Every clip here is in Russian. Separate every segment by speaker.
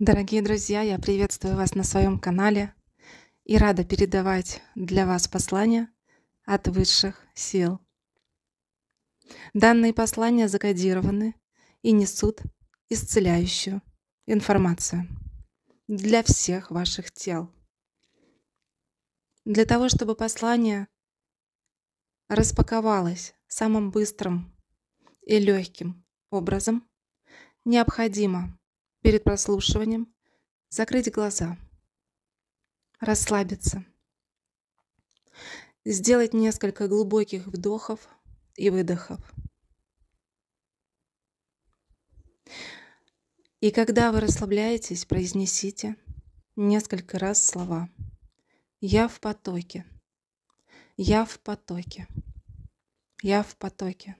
Speaker 1: Дорогие друзья, я приветствую вас на своем канале и рада передавать для вас послание от высших сил. Данные послания закодированы и несут исцеляющую информацию для всех ваших тел. Для того, чтобы послание распаковалось самым быстрым и легким образом, необходимо перед прослушиванием закрыть глаза, расслабиться, сделать несколько глубоких вдохов и выдохов. И когда вы расслабляетесь, произнесите несколько раз слова. Я в потоке. Я в потоке. Я в потоке.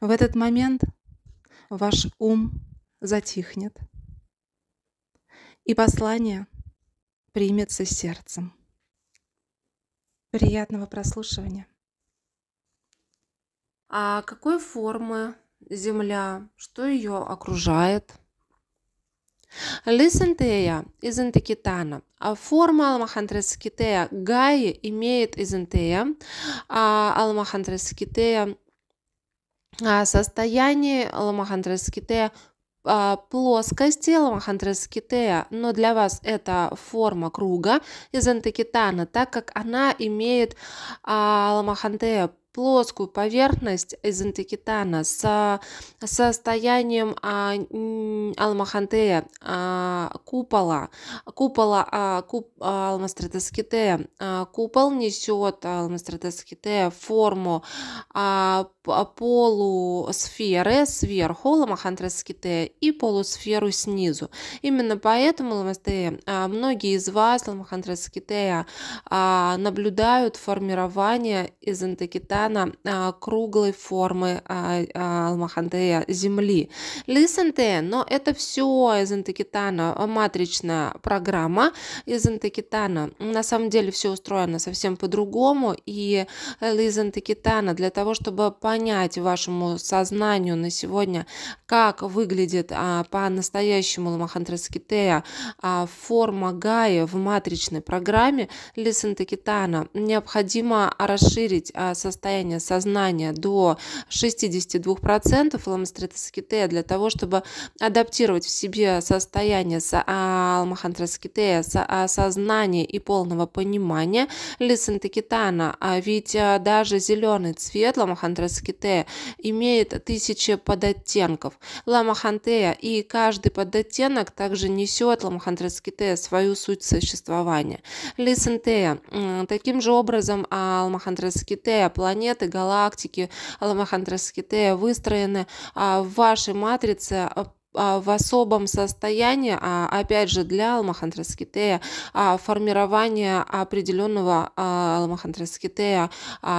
Speaker 1: В этот момент – ваш ум затихнет, и послание примется сердцем. Приятного прослушивания.
Speaker 2: А какой формы Земля? Что ее окружает? Лисентея из интекитана. А форма алмахандрескитея гаи имеет изентея, а алмахандрескитея а, состоянии ламахандрескитея а, плоскости ламахандрескитея, но для вас это форма круга из антекитана, так как она имеет а, ламахантея плоскую поверхность из интекитана с состоянием а, алмахантея, а, купола, купола а, куп, а, алмастратоскитея. А, купол несет алмастратоскитея форму а, полусферы сверху ламахантраскитея и полусферу снизу. Именно поэтому ламастея, а, многие из вас ламахантраскитея а, наблюдают формирование из интекитана океана круглой формы а, а, Алмахандея Земли. Лисенте, но это все из Интекитана, а, матричная программа из Интекитана. На самом деле все устроено совсем по-другому, и из Интекитана для того, чтобы понять вашему сознанию на сегодня, как выглядит по-настоящему Ламахандрескитея форма Гая в матричной программе Лисентекитана, необходимо расширить состояние состояния сознания до 62% ламастритоскитея для того, чтобы адаптировать в себе состояние а, алмахантраскитея, осознания а, и полного понимания лисентекитана. А ведь а, даже зеленый цвет ламахантраскитея имеет тысячи подоттенков. Ламахантея и каждый подоттенок также несет ламахантраскитея свою суть существования. Лисентея. Таким же образом, алмахантраскитея планета планеты, галактики Аламахандраскитея выстроены а в вашей матрице а, а, в особом состоянии, а, опять же, для алмахантраскитея, а, формирование определенного алмахантраскитея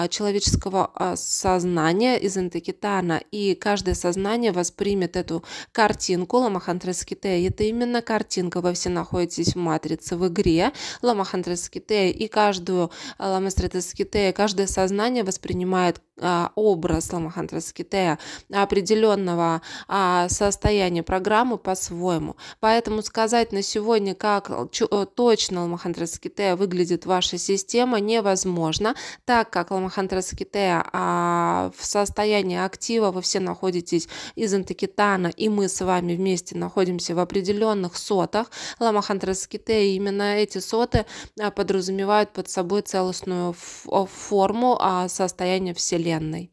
Speaker 2: человеческого сознания из интекитана, и каждое сознание воспримет эту картинку ламахантраскитея. Это именно картинка, вы все находитесь в матрице, в игре ламахантраскитея, и каждую ламастратаскитея, каждое сознание воспринимает а, образ ламахантрас-китея определенного а, состояния программы по-своему. Поэтому сказать на сегодня, как э, э, точно ламахантрас-китея выглядит ваша система, невозможно, так как ламахантрас-китея а, в состоянии актива, вы все находитесь из антикитана, и мы с вами вместе находимся в определенных сотах ламахантрас-китея, именно эти соты подразумевают под собой целостную э, форму состояния Вселенной Вселенной.